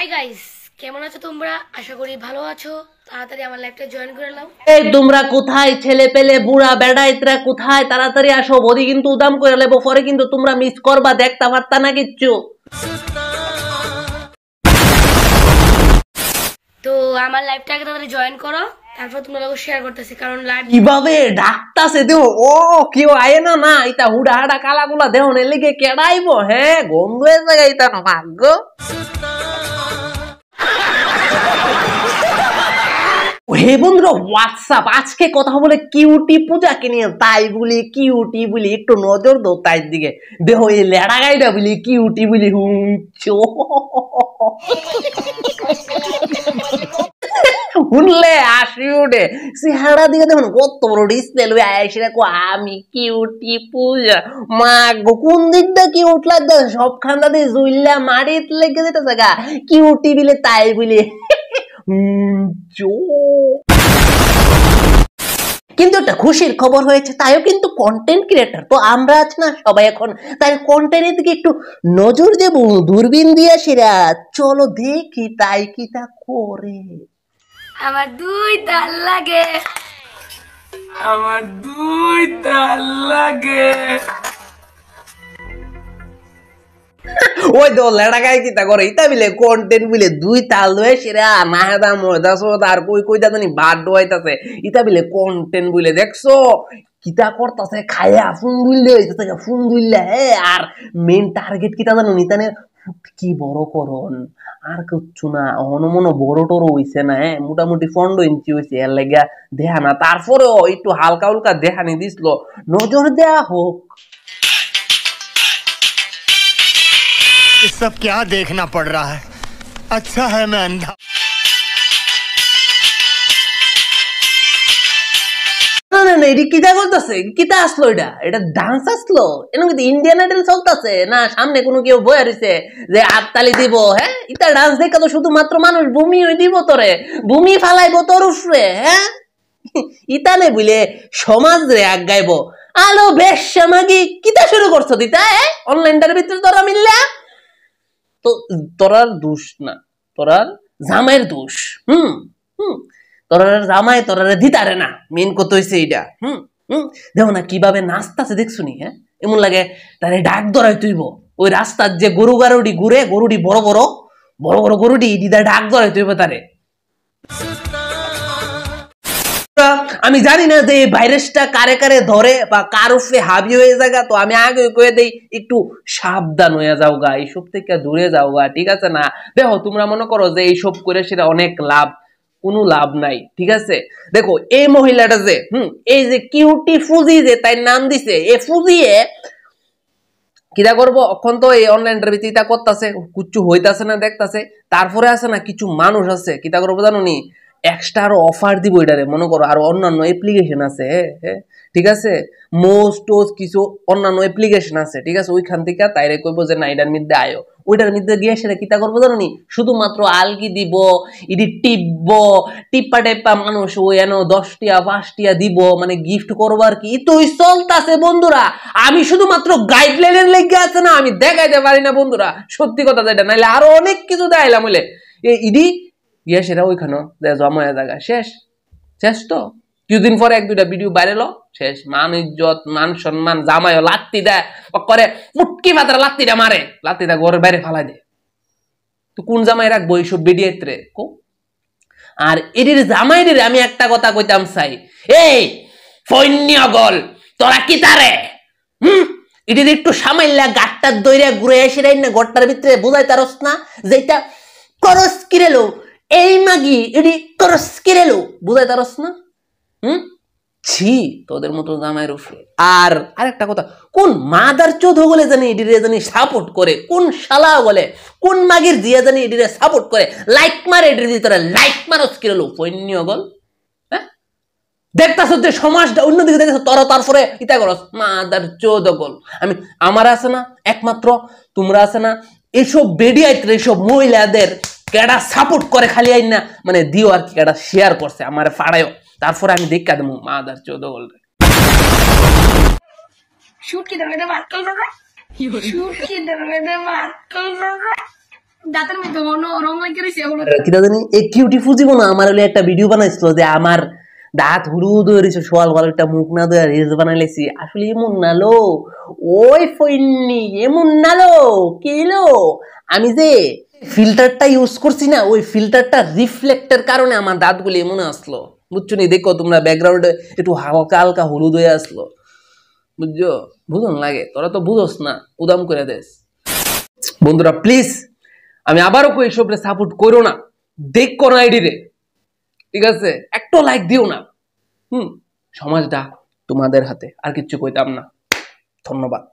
Hi guys কেমন আছো তোমরা আশা করি ভালো আছো তাড়াতাড়ি আমার লাইফটা জয়েন করে নাও এই তোমরা কোথায় ছেলে পেলে বুড়া বেড়া কোথায় তাড়াতাড়ি আসো বডি কিন্তু উদাম করে পরে কিন্তু তোমরা মিস করবা দেখতে পারতা না কিচ্ছু তো আমার তাড়াতাড়ি জয়েন করো তারপর তোমরা লোক শেয়ার করতেছি কারণ লাইভ কিভাবে ডাকতাছে দেও ও কেউ আয় না না এটা হুডা হাডা কালাগুলা গুলা দেও লিখে কেডাইবো হ্যাঁ গন্ধ না ভাগ্য হে বন্ধুরা হোয়াটসঅ্যাপ আজকে কথা বলে কিউটি পূজাকে নিয়ে তাই বলি কিউটি বলি একটু নজর দো তাই দিকে দেহ এই লেড়া গাইটা বলি কিউটি বলি হুঁচো শুনলে আসি উঠে সিহাড়া দিকে দেখুন কত বড় ডিসপ্লে লই আসি রাখো আমি কিউটি পূজা মা গো কোন দিকটা কি উঠলা সব খান্দা দিয়ে জুইলা মারিত লেগে যেতেছে গা কিউটি বিলে তাই বলি কিন্তু একটা খুশির খবর হয়েছে তাইও কিন্তু কন্টেন্ট ক্রিয়েটার তো আমরা আছি না সবাই এখন তাই কন্টেন্টের দিকে একটু নজর দেব দূরবীন দিয়ে সেরা চলো দেখি তাই কি তা করে আমার দুই তাল লাগে আমার দুই তাল লাগে ওই তো লেড়াকায় কি তা করে ইতা বিলে কন্টেন্ট বিলে দুই তাল দয়ে সেরা নাহেদা মজা সোদ আর কই কই জানি বাদ ডোয়াইতাছে ইতা বিলে কন্টেন্ট বিলে দেখছো কিতা করতাছে খায়া ফোন দুইলে হইতেছে ফোন দুইলে হে আর মেন টার্গেট কিতা জানো নিতানে কি বড় করন আর কিচ্ছু না হনমন বড় টরো হইছে না হ্যাঁ মোটামুটি ফন্ড ইঞ্চি হইছে এর লেগা দেহা না তারপরেও একটু হালকা হালকা দেহা নি দিছিল নজর দেয়া হোক सब क्या देखना पड़ रहा है अच्छा है मैं अंधा না না এটা করতেছে আসলো এটা এটা ডান্স আসলো কিন্তু ইন্ডিয়ান আইডল চলতেছে না সামনে কোনো কেউ বয়ে রয়েছে যে দিব হ্যাঁ ইটা ডান্স দেখে তো শুধুমাত্র মানুষ ভূমি দিব তোরে ভূমি ফালাইব তোর উসরে হ্যাঁ ইতানে বুলে সমাজ রে আগাইব আলো বেশ সামাগি কিটা শুরু করছো দিতা অনলাইনটার হ্যাঁ? ভিতরে তোরা মিললা তোরার দোষ না তোরার জামাইয়ের দোষ হুম হুম তোরার জামাই তোরারে দিতারে না মেন কত হয়েছে এইটা হুম হুম দেখো না কিভাবে নাচতাছে দেখছো নি হ্যাঁ এমন লাগে তারে ডাক ধরাই তুইব ওই রাস্তার যে গরু গারুটি ঘুরে গরুটি বড় বড় বড় বড় গরুটি দিদা ডাক ধরাই তুইব তারে আমি জানি না যে এই ভাইরাসটা কারে কারে ধরে বা কার উপরে হাবি হয়ে যাগা তো আমি আগে কয়ে দেই একটু সাবধান হয়ে যাও গা এইসব থেকে দূরে যাও গা ঠিক আছে না দেখো তোমরা মনে করো যে এইসব করে সেটা অনেক লাভ কোনো লাভ নাই ঠিক আছে দেখো এই মহিলাটা যে হুম এই যে কিউটি ফুজি যে তাই নাম দিছে এ ফুজিয়ে কিটা করবো অখন তো এই অনলাইন বিক্রিটা করতেছে কুচ্ছু হইতাছে না দেখতাছে তারপরে আছে না কিছু মানুষ আছে কিটা করবো জানো নি এক্সট্রা আরও অফার দিব এটারে মনে করো আর অন্যান্য অ্যাপ্লিকেশন আছে হ্যাঁ? ঠিক আছে মোজ কিছু অন্যান্য অ্যাপ্লিকেশন আছে ঠিক আছে ওইখান থেকে তাইরে কইবো যে না এটার মধ্যে আয়ো ওইটার মধ্যে গিয়ে সেটা কিতা করবো জানো নি শুধুমাত্র আলগি দিব ইডি টিপব টিপ্পা টেপ্পা মানুষ ওই এন দশটিয়া পাঁচটিয়া দিব মানে গিফট করবো আর কি তুই চলতাছে বন্ধুরা আমি শুধুমাত্র গাইডলাইনের লেগে আছে না আমি দেখাইতে পারি না বন্ধুরা সত্যি কথা যেটা নাইলে আরো অনেক কিছু দেখাইলাম হইলে ইডি গিয়ে সেটা ওইখানে দেয়া জমা হয়ে জায়গা শেষ শেষ তো কিছুদিন পরে এক দুইটা ভিডিও বাইরেলো শেষ মান ইজ্জত মান সম্মান জামায় লাত্তি দেয় করে মুটকি মাত্র লাত্তিটা মারে লাত্তিটা ঘরে বাইরে ফালাই দেয় তো কোন জামাই রাখবো এইসব বিডিয়েত্রে কো আর এটির জামাইটির আমি একটা কথা কইতাম চাই এই ফৈন্য গল তোরা কি তারে হুম এটির একটু সামাইল্লা গাটটার দৈরে ঘুরে এসে না গড়টার ভিতরে বোঝাই তারস না যেটা করস কিরেলো এই মাগি এটি তরস কেরেলো বুঝাই তারস না হুম ছি তোদের মতো জামাই আর আরেকটা কথা কোন মাদার চোদ বলে জানি এডিরে জানি সাপোর্ট করে কোন শালা বলে কোন মাগির জিয়া জানি এডিরে সাপোর্ট করে লাইক মার এডির ভিতরে লাইক গল হ্যাঁ দেখতাছ যে সমাজটা অন্যদিকে দেখেছ তর তারপরে ইতা করস মাদার চোদ গল আমি আমার আছে না একমাত্র তোমরা আছে না এইসব বেডিয়াই এইসব মহিলাদের কেডা সাপোর্ট করে খালি আইন না মানে দিও আর কি কেডা শেয়ার করছে আমার ফাড়ায়ও তারপরে আমি দেখা দেবো মাদার চোদ্দ বল শুটকি কি দাদা আমার একটা ভিডিও বানাইছিল যে আমার দাঁত হুড়ু ধরেছে সোয়াল গলাটা মুখ না ধরে রেস বানাইছি আসলে এমন না লো ওই ফইন্নি এমন না লো কি লো আমি যে ফিল্টারটা ইউজ করছি না ওই ফিল্টারটা রিফ্লেক্টের কারণে আমার দাঁতগুলি এমন আসলো বুঝছো নি দেখো তোমরা ব্যাকগ্রাউন্ডে একটু হালকা হালকা হলুদ হয়ে আসলো বুঝছো বুঝুন লাগে তোরা তো বুঝোস না উদাম করে দেস বন্ধুরা প্লিজ আমি আবারও কই এসব সাপোর্ট করো না দেখো না আইডি রে ঠিক আছে একটা লাইক দিও না হুম সমাজটা তোমাদের হাতে আর কিচ্ছু কইতাম না ধন্যবাদ